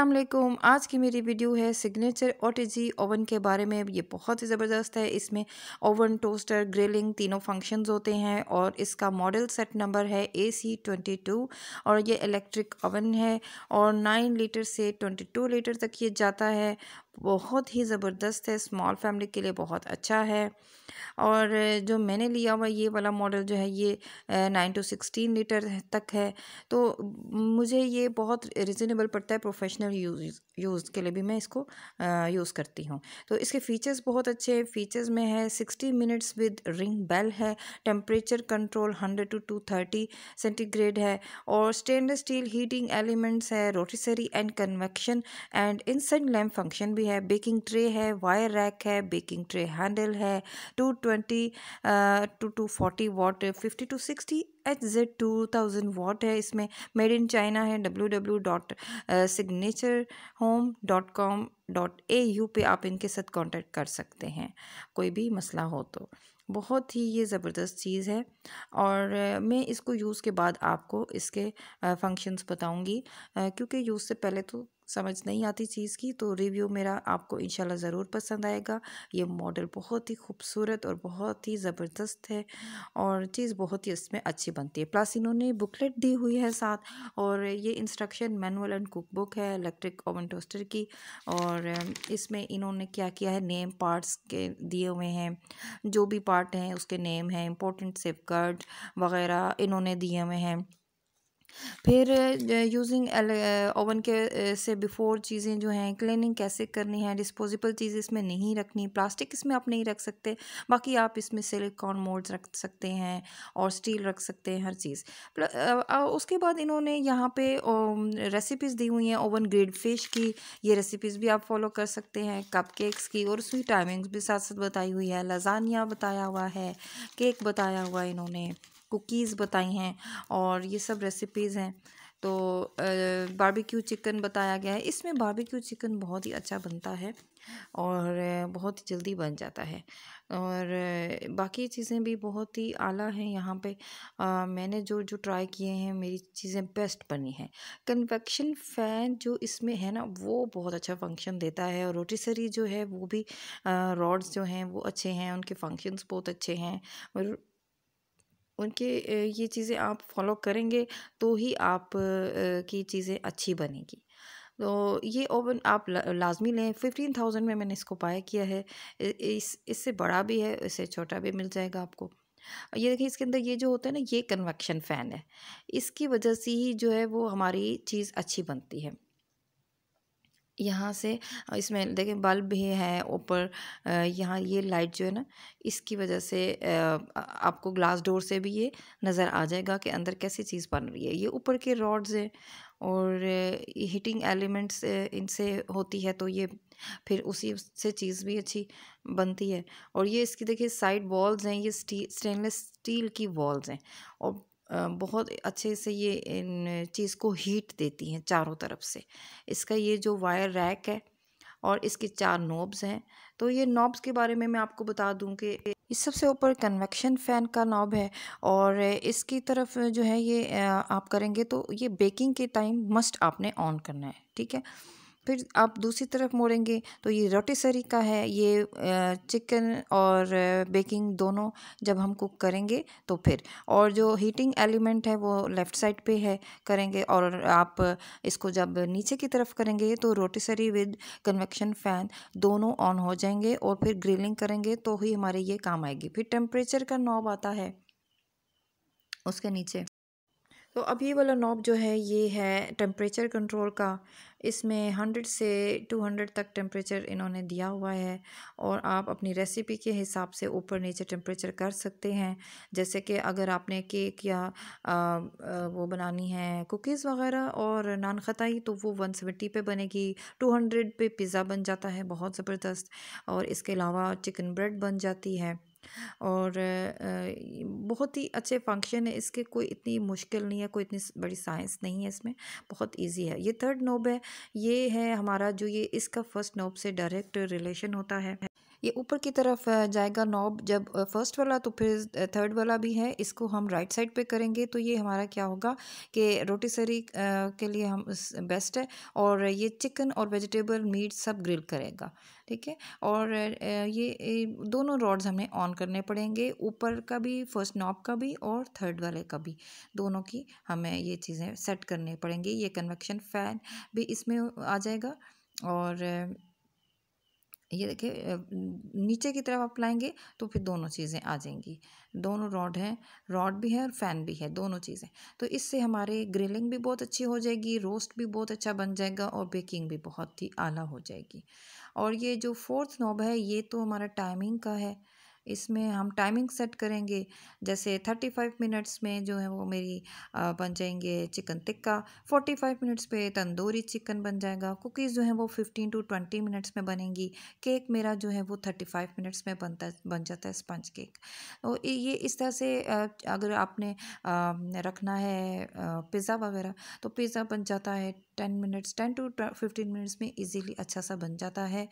असलकुम आज की मेरी वीडियो है सिग्नेचर ओटीजी ओवन के बारे में ये बहुत ही ज़बरदस्त है इसमें ओवन टोस्टर ग्रिलिंग तीनों फंक्शंस होते हैं और इसका मॉडल सेट नंबर है ए सी ट्वेंटी टू और ये इलेक्ट्रिक ओवन है और नाइन लीटर से ट्वेंटी टू लीटर तक ये जाता है बहुत ही ज़बरदस्त है स्मॉल फैमिली के लिए बहुत अच्छा है और जो मैंने लिया हुआ ये वाला मॉडल जो है ये नाइन टू सिक्सटीन लीटर तक है तो मुझे ये बहुत रिजनेबल पड़ता है प्रोफेशनल यूज़ यूज़ के लिए भी मैं इसको यूज़ करती हूँ तो इसके फ़ीचर्स बहुत अच्छे हैं फ़ीचर्स में है sixty minutes with ring bell है temperature control hundred to two thirty centigrade है और स्टेनलेस स्टील हीटिंग एलिमेंट्स है रोटिसरी एंड कन्वेक्शन एंड इंसेंट लैम्प फंक्शन भी भी है बेकिंग ट्रे है वायर रैक है बेकिंग ट्रे हैंडल है two twenty to two forty watt fifty to sixty H Z two thousand watt है इसमें मेड इन चाइना है W W dot signature home dot com dot A U पे आप इनके साथ contact कर सकते हैं कोई भी मसला हो तो बहुत ही ये ज़बरदस्त चीज़ है और uh, मैं इसको यूज़ के बाद आपको इसके फंक्शंस uh, बताऊंगी uh, क्योंकि यूज़ से पहले तो समझ नहीं आती चीज़ की तो रिव्यू मेरा आपको इन ज़रूर पसंद आएगा ये मॉडल बहुत ही खूबसूरत और बहुत ही ज़बरदस्त है और चीज़ बहुत ही इसमें अच्छी बनती है प्लस इन्होंने बुकलेट दी हुई है साथ और ये instruction manual and cook book है इलेक्ट्रिक ओवन टोस्टर की और इसमें इन्होंने क्या किया है नेम पार्ट्स के दिए हुए हैं जो भी पार्ट हैं उसके नेम हैं इम्पोर्टेंट सेफ वगैरह इन्होंने दिए हुए हैं फिर यूजिंग ओवन के से बिफोर चीज़ें जो हैं क्लीनिंग कैसे करनी है डिस्पोजेबल चीज़ इसमें नहीं रखनी प्लास्टिक इसमें आप नहीं रख सकते बाकी आप इसमें सिलिकॉन मोल्ड रख सकते हैं और स्टील रख सकते हैं हर चीज़ उसके बाद इन्होंने यहाँ पे रेसिपीज़ दी हुई हैं ओवन ग्रेड फिश की ये रेसिपीज़ भी आप फॉलो कर सकते हैं कप केक्स की और उसकी टाइमिंग्स भी साथ साथ बताई हुई है लजानिया बताया हुआ है केक बताया हुआ इन्होंने कुकीज़ बताई हैं और ये सब रेसिपीज़ हैं तो बारबेक्यू चिकन बताया गया है इसमें बारबेक्यू चिकन बहुत ही अच्छा बनता है और बहुत ही जल्दी बन जाता है और बाकी चीज़ें भी बहुत ही आला हैं यहाँ पे आ, मैंने जो जो ट्राई किए हैं मेरी चीज़ें बेस्ट बनी हैं कन्वेक्शन फ़ैन जो इसमें है ना वो बहुत अच्छा फंक्शन देता है और रोटिसरी जो है वो भी रॉड्स जो हैं वो अच्छे हैं उनके फंक्शंस बहुत अच्छे हैं और उनके ये चीज़ें आप फॉलो करेंगे तो ही आप की चीज़ें अच्छी बनेगी तो ये ओवन आप लाजमी लें फिफ्टीन थाउजेंड में मैंने इसको बाय किया है इस इससे बड़ा भी है इससे छोटा भी मिल जाएगा आपको ये देखिए इसके अंदर ये जो होता है ना ये कन्वेक्शन फ़ैन है इसकी वजह से ही जो है वो हमारी चीज़ अच्छी बनती है यहाँ से इसमें देखें बल्ब भी है ऊपर यहाँ ये लाइट जो है ना इसकी वजह से आपको ग्लास डोर से भी ये नज़र आ जाएगा कि अंदर कैसी चीज़ बन रही है ये ऊपर के रॉड्स हैं और हीटिंग एलिमेंट्स इनसे होती है तो ये फिर उसी से चीज़ भी अच्छी बनती है और ये इसकी देखिए साइड वॉल्स हैं ये स्टी स्टेनलेस स्टील की वॉल्स हैं और बहुत अच्छे से ये इन चीज़ को हीट देती हैं चारों तरफ से इसका ये जो वायर रैक है और इसके चार नॉब्स हैं तो ये नॉब्स के बारे में मैं आपको बता दूं कि इस सबसे ऊपर कन्वेक्शन फ़ैन का नॉब है और इसकी तरफ जो है ये आप करेंगे तो ये बेकिंग के टाइम मस्ट आपने ऑन करना है ठीक है फिर आप दूसरी तरफ मोड़ेंगे तो ये सरी का है ये चिकन और बेकिंग दोनों जब हम कुक करेंगे तो फिर और जो हीटिंग एलिमेंट है वो लेफ़्ट साइड पे है करेंगे और आप इसको जब नीचे की तरफ करेंगे तो सरी विद कन्वेक्शन फ़ैन दोनों ऑन हो जाएंगे और फिर ग्रिलिंग करेंगे तो ही हमारे ये काम आएगी फिर टेम्परेचर का नॉब आता है उसके नीचे तो अब ये वाला नॉब जो है ये है टेम्परेचर कंट्रोल का इसमें हंड्रेड से टू हंड्रेड तक टेम्परेचर इन्होंने दिया हुआ है और आप अपनी रेसिपी के हिसाब से ऊपर नीचे टेम्परेचर कर सकते हैं जैसे कि अगर आपने केक या आ, आ, वो बनानी है कुकीज़ वगैरह और नान खताई तो वो वन सेवेंटी पे बनेगी टू हंड्रेड पर पिज़्ज़ा बन जाता है बहुत ज़बरदस्त और इसके अलावा चिकन ब्रेड बन जाती है और बहुत ही अच्छे फंक्शन है इसके कोई इतनी मुश्किल नहीं है कोई इतनी बड़ी साइंस नहीं है इसमें बहुत इजी है ये थर्ड नोब है ये है हमारा जो ये इसका फर्स्ट नोब से डायरेक्ट रिलेशन होता है ये ऊपर की तरफ जाएगा नॉब जब फर्स्ट वाला तो फिर थर्ड वाला भी है इसको हम राइट साइड पे करेंगे तो ये हमारा क्या होगा कि रोटीसरी के लिए हम बेस्ट है और ये चिकन और वेजिटेबल मीट सब ग्रिल करेगा ठीक है और ये दोनों रॉड्स हमें ऑन करने पड़ेंगे ऊपर का भी फर्स्ट नॉब का भी और थर्ड वाले का भी दोनों की हमें ये चीज़ें सेट करनी पड़ेंगी ये कन्वेक्शन फ़ैन भी इसमें आ जाएगा और ये देखिए नीचे की तरफ आप लाएंगे तो फिर दोनों चीज़ें आ जाएंगी दोनों रॉड हैं रॉड भी है और फैन भी है दोनों चीज़ें तो इससे हमारे ग्रिलिंग भी बहुत अच्छी हो जाएगी रोस्ट भी बहुत अच्छा बन जाएगा और बेकिंग भी बहुत ही आला हो जाएगी और ये जो फोर्थ नॉब है ये तो हमारा टाइमिंग का है इसमें हम टाइमिंग सेट करेंगे जैसे थर्टी फाइव मिनट्स में जो है वो मेरी बन जाएंगे chicken tikka forty five minutes पे तंदूरी चिकन बन जाएगा कुकीज़ जो है वो फिफ्टीन टू ट्वेंटी मिनट्स में बनेंगी केक मेरा जो है वो थर्टी फाइव मिनट्स में बनता बन जाता है स्पंज केक और तो ये इस तरह से अगर आपने रखना है पिज़्ज़ा वगैरह तो पिज़्ज़ा बन जाता है ten minutes ten to fifteen minutes में इजीली अच्छा सा बन जाता है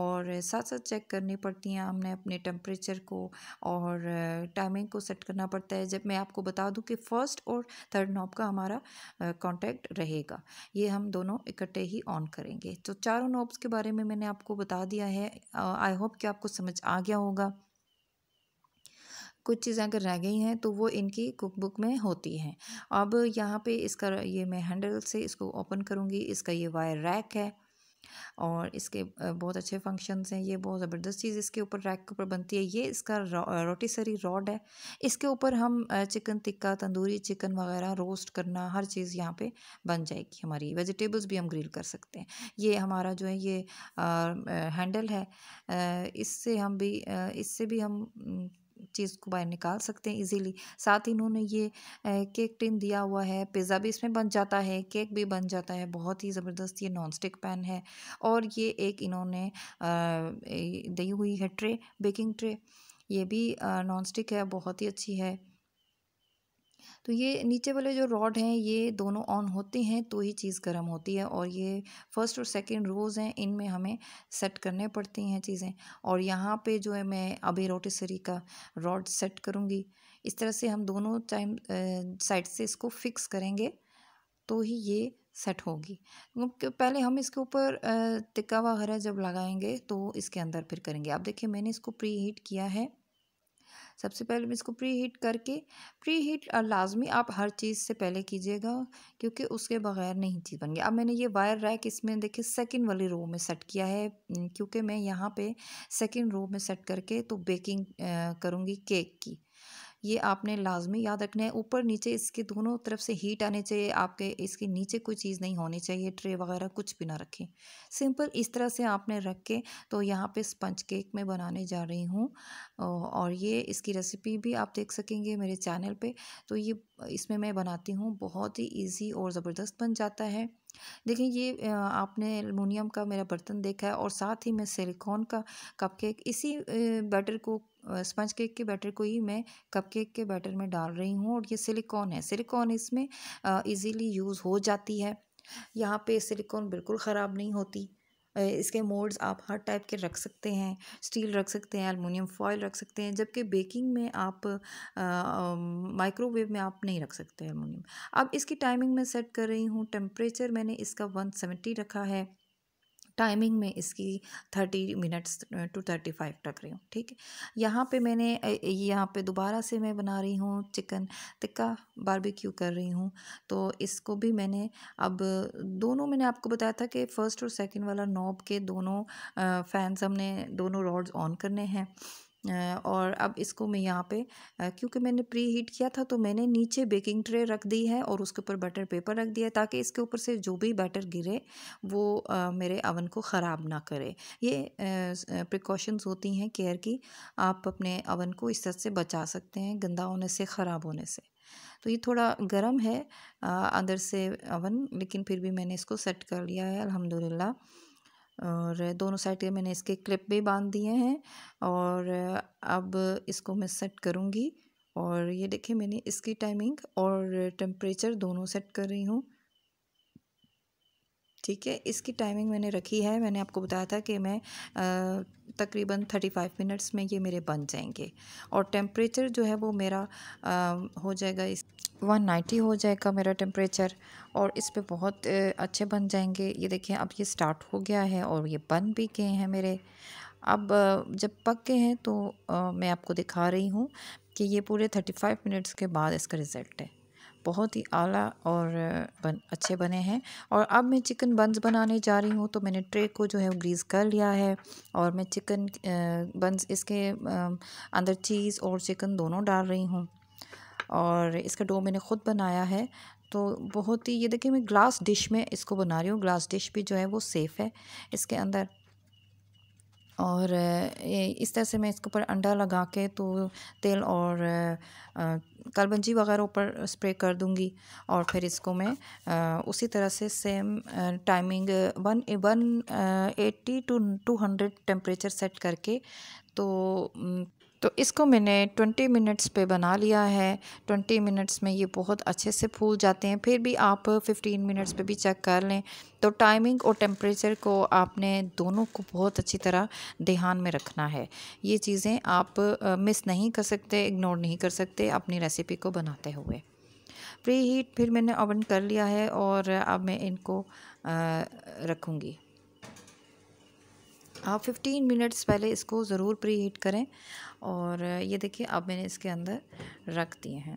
और साथ साथ चेक करनी पड़ती हैं हमने अपने टेम्परेचर को और टाइमिंग को सेट करना पड़ता है जब मैं आपको बता दूं कि फ़र्स्ट और थर्ड नॉब का हमारा कांटेक्ट रहेगा ये हम दोनों इकट्ठे ही ऑन करेंगे तो चारों नॉब्स के बारे में मैंने आपको बता दिया है आई होप कि आपको समझ आ गया होगा कुछ चीज़ें अगर रह गई हैं तो वो इनकी कुक बुक में होती हैं अब यहाँ पे इसका ये मैं हैंडल से इसको ओपन करूँगी इसका ये वायर रैक है और इसके बहुत अच्छे फंक्शंस हैं ये बहुत ज़बरदस्त चीज़ इसके ऊपर रैक के ऊपर बनती है ये इसका रोटीसरी रॉड है इसके ऊपर हम चिकन टिक्का तंदूरी चिकन वगैरह रोस्ट करना हर चीज़ यहाँ पे बन जाएगी हमारी वेजिटेबल्स भी हम ग्रिल कर सकते हैं ये हमारा जो है ये आ, हैंडल है इससे हम भी इससे भी हम चीज़ को बाहर निकाल सकते हैं इजीली साथ ही इन्होंने ये केक टिन दिया हुआ है पिज़्ज़ा भी इसमें बन जाता है केक भी बन जाता है बहुत ही ज़बरदस्त ये नॉन स्टिक पैन है और ये एक इन्होंने दी हुई है ट्रे बेकिंग ट्रे ये भी नॉन स्टिक है बहुत ही अच्छी है तो ये नीचे वाले जो रॉड हैं ये दोनों ऑन होते हैं तो ही चीज़ गर्म होती है और ये फर्स्ट और सेकंड रोज़ हैं इनमें हमें सेट करने पड़ती हैं चीज़ें और यहाँ पे जो है मैं अभी रोटेसरी का रॉड सेट करूँगी इस तरह से हम दोनों टाइम साइड से इसको फिक्स करेंगे तो ही ये सेट होगी पहले हम इसके ऊपर टिक्का वगैरह जब लगाएंगे तो इसके अंदर फिर करेंगे आप देखिए मैंने इसको प्री हीट किया है सबसे पहले मैं इसको प्री हीट करके प्री हीट लाजमी आप हर चीज़ से पहले कीजिएगा क्योंकि उसके बगैर नहीं चीज़ बन गया अब मैंने ये वायर रैक इसमें देखिए सेकंड वाली रो में सेट किया है क्योंकि मैं यहाँ पे सेकंड रो में सेट करके तो बेकिंग करूँगी केक की ये आपने लाजमी याद रखना है ऊपर नीचे इसके दोनों तरफ से हीट आने चाहिए आपके इसके नीचे कोई चीज़ नहीं होनी चाहिए ट्रे वगैरह कुछ भी ना रखें सिंपल इस तरह से आपने रख के तो यहाँ पे स्पंज केक में बनाने जा रही हूँ और ये इसकी रेसिपी भी आप देख सकेंगे मेरे चैनल पर तो ये इसमें मैं बनाती हूँ बहुत ही ईजी और ज़बरदस्त बन जाता है देखिए ये आपने एलमिनियम का मेरा बर्तन देखा है और साथ ही मैं सिलिकॉन का कपकेक इसी बैटर को स्पंज केक के बैटर को ही मैं कप केक के बैटर में डाल रही हूँ और ये सिलिकॉन है सिलिकॉन इसमें इजीली यूज़ हो जाती है यहाँ पे सिलिकॉन बिल्कुल ख़राब नहीं होती इसके मोल्ड्स आप हर टाइप के रख सकते हैं स्टील रख सकते हैं एलमिनियम फॉयल रख सकते हैं जबकि बेकिंग में आप माइक्रोवेव में आप नहीं रख सकते अलमोनियम अब इसकी टाइमिंग मैं सेट कर रही हूँ टेम्परेचर मैंने इसका वन सेवेंटी रखा है टाइमिंग में इसकी thirty minutes to thirty five रख रही हूँ ठीक है यहाँ पे मैंने यहाँ पे दोबारा से मैं बना रही हूँ चिकन टिक्का बारबेक्यू कर रही हूँ तो इसको भी मैंने अब दोनों मैंने आपको बताया था कि फ़र्स्ट और सेकंड वाला नॉब के दोनों फैंस हमने दोनों रॉड्स ऑन करने हैं और अब इसको मैं यहाँ पे क्योंकि मैंने प्री हीट किया था तो मैंने नीचे बेकिंग ट्रे रख दी है और उसके ऊपर बटर पेपर रख दिया है ताकि इसके ऊपर से जो भी बैटर गिरे वो मेरे अवन को ख़राब ना करे ये प्रिकॉशंस होती हैं केयर की आप अपने अवन को इस तरह से बचा सकते हैं गंदा होने से ख़राब होने से तो ये थोड़ा गर्म है अंदर से अवन लेकिन फिर भी मैंने इसको सेट कर लिया है अलहमदिल्ला और दोनों साइड के मैंने इसके क्लिप भी बांध दिए हैं और अब इसको मैं सेट करूँगी और ये देखिए मैंने इसकी टाइमिंग और टेम्परेचर दोनों सेट कर रही हूँ ठीक है इसकी टाइमिंग मैंने रखी है मैंने आपको बताया था कि मैं तकरीबन थर्टी फाइव मिनट्स में ये मेरे बन जाएंगे और टेम्परेचर जो है वो मेरा आ, हो जाएगा इस वन नाइन्टी हो जाएगा मेरा टेम्परेचर और इस पर बहुत अच्छे बन जाएंगे ये देखिए अब ये स्टार्ट हो गया है और ये बन भी गए हैं मेरे अब जब पक गए हैं तो आ, मैं आपको दिखा रही हूँ कि ये पूरे थर्टी फाइव मिनट्स के बाद इसका रिज़ल्ट है बहुत ही आला और बन अच्छे बने हैं और अब मैं चिकन बंस बनाने जा रही हूँ तो मैंने ट्रे को जो है वो ग्रीस कर लिया है और मैं चिकन बंस इसके अंदर चीज़ और चिकन दोनों डाल रही हूँ और इसका डो मैंने ख़ुद बनाया है तो बहुत ही ये देखिए मैं ग्लास डिश में इसको बना रही हूँ ग्लास डिश भी जो है वो सेफ़ है इसके अंदर और इस तरह से मैं इसके ऊपर अंडा लगा के तो तेल और कलबंजी वगैरह ऊपर स्प्रे कर दूंगी और फिर इसको मैं उसी तरह से same timing one one eighty to two hundred temperature set करके तो तो इसको मैंने 20 मिनट्स पे बना लिया है 20 मिनट्स में ये बहुत अच्छे से फूल जाते हैं फिर भी आप 15 मिनट्स पे भी चेक कर लें तो टाइमिंग और टेम्परेचर को आपने दोनों को बहुत अच्छी तरह ध्यान में रखना है ये चीज़ें आप मिस नहीं कर सकते इग्नोर नहीं कर सकते अपनी रेसिपी को बनाते हुए प्री हीट फिर मैंने ओवन कर लिया है और अब मैं इनको रखूँगी आप 15 मिनट्स पहले इसको ज़रूर प्री हीट करें और ये देखिए अब मैंने इसके अंदर रख दिए हैं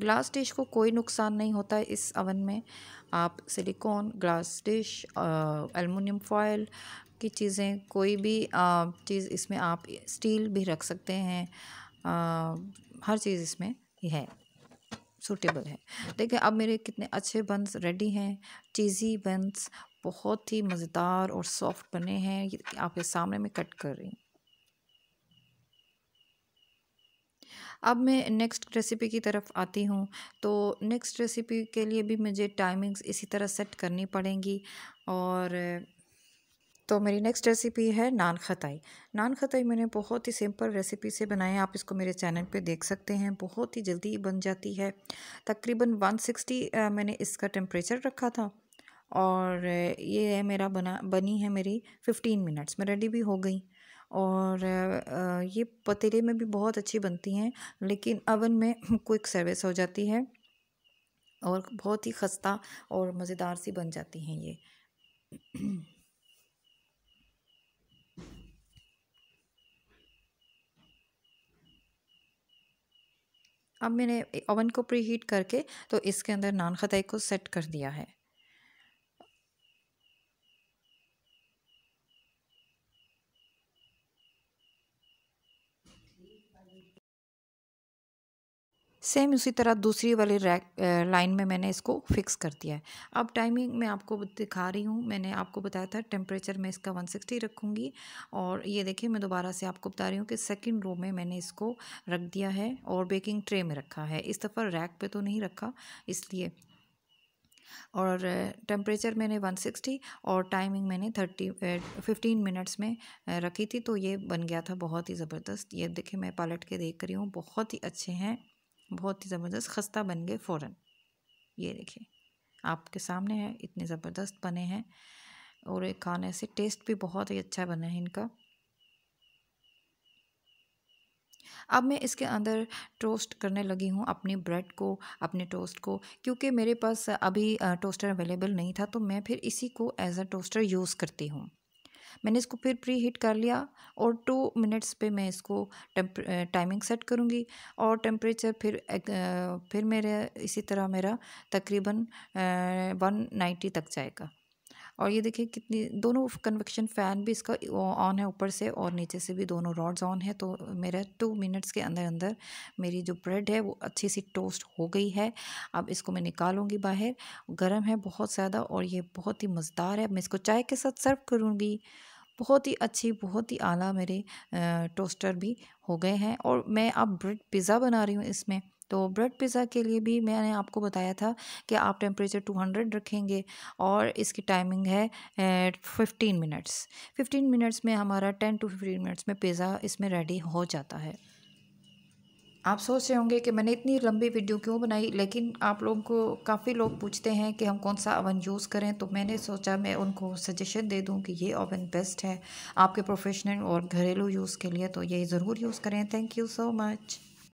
ग्लास डिश को कोई नुकसान नहीं होता है इस अवन में आप silicone glass dish aluminium foil की चीज़ें कोई भी चीज़ इसमें आप स्टील भी रख सकते हैं आ, हर चीज़ इसमें है सूटेबल है देखिए अब मेरे कितने अच्छे बंस रेडी हैं चीज़ी बंस बहुत ही मज़ेदार और सॉफ्ट बने हैं ये आपके सामने मैं कट कर रही हूँ अब मैं नेक्स्ट रेसिपी की तरफ आती हूँ तो नेक्स्ट रेसिपी के लिए भी मुझे टाइमिंग्स इसी तरह सेट करनी पड़ेंगी और तो मेरी नेक्स्ट रेसिपी है नान खताई नान खताई मैंने बहुत ही सिंपल रेसिपी से बनाए है आप इसको मेरे चैनल पे देख सकते हैं बहुत ही जल्दी बन जाती है तकरीबन 160 मैंने इसका टेम्परेचर रखा था और ये है मेरा बना बनी है मेरी फिफ्टीन मिनट्स में रेडी भी हो गई और ये पतीले में भी बहुत अच्छी बनती हैं लेकिन अवन में क्विक सर्विस हो जाती है और बहुत ही खस्ता और मज़ेदार सी बन जाती हैं ये अब मैंने ओवन को प्री हीट करके तो इसके अंदर नान खताई को सेट कर दिया है सेम उसी तरह दूसरी वाली लाइन में मैंने इसको फिक्स कर दिया है अब टाइमिंग मैं आपको दिखा रही हूँ मैंने आपको बताया था टेम्परेचर मैं इसका 160 रखूँगी और ये देखिए मैं दोबारा से आपको बता रही हूँ कि सेकेंड रो में मैंने इसको रख दिया है और बेकिंग ट्रे में रखा है इस दफ़ा रैक पर तो नहीं रखा इसलिए और टेम्परेचर मैंने 160 और टाइमिंग मैंने 30 15 मिनट्स में रखी थी तो ये बन गया था बहुत ही ज़बरदस्त ये देखिए मैं पलट के देख रही हूँ बहुत ही अच्छे हैं बहुत ही ज़बरदस्त खस्ता बन गए फ़ौरन ये देखिए आपके सामने है इतने ज़बरदस्त बने हैं और एक खाने से टेस्ट भी बहुत ही अच्छा बना है इनका अब मैं इसके अंदर टोस्ट करने लगी हूँ अपने ब्रेड को अपने टोस्ट को क्योंकि मेरे पास अभी टोस्टर अवेलेबल नहीं था तो मैं फिर इसी को एज अ टोस्टर यूज़ करती हूँ मैंने इसको फिर प्री हीट कर लिया और टू मिनट्स पे मैं इसको टाइमिंग सेट करूँगी और टेम्परेचर फिर फिर मेरे इसी तरह मेरा तकरीबन वन नाइन्टी तक जाएगा और ये देखिए कितनी दोनों कन्वेक्शन फ़ैन भी इसका ऑन है ऊपर से और नीचे से भी दोनों रॉड्स ऑन है तो मेरा टू मिनट्स के अंदर अंदर मेरी जो ब्रेड है वो अच्छी सी टोस्ट हो गई है अब इसको मैं निकालूंगी बाहर गर्म है बहुत ज़्यादा और ये बहुत ही मज़ेदार है मैं इसको चाय के साथ सर्व करूँगी बहुत ही अच्छी बहुत ही आला मेरे टोस्टर भी हो गए हैं और मैं अब ब्रेड पिज़्ज़ा बना रही हूँ इसमें तो ब्रेड पिज़्ज़ा के लिए भी मैंने आपको बताया था कि आप टेम्परेचर 200 रखेंगे और इसकी टाइमिंग है फिफ्टीन मिनट्स फिफ्टीन मिनट्स में हमारा टेन टू फिफ्टीन मिनट्स में पिज़्ज़ा इसमें रेडी हो जाता है आप सोच रहे होंगे कि मैंने इतनी लंबी वीडियो क्यों बनाई लेकिन आप लोगों को काफ़ी लोग पूछते हैं कि हम कौन सा ओवन यूज़ करें तो मैंने सोचा मैं उनको सजेशन दे दूं कि ये ओवन बेस्ट है आपके प्रोफेशनल और घरेलू यूज़ के लिए तो ये ज़रूर यूज़ करें थैंक यू सो मच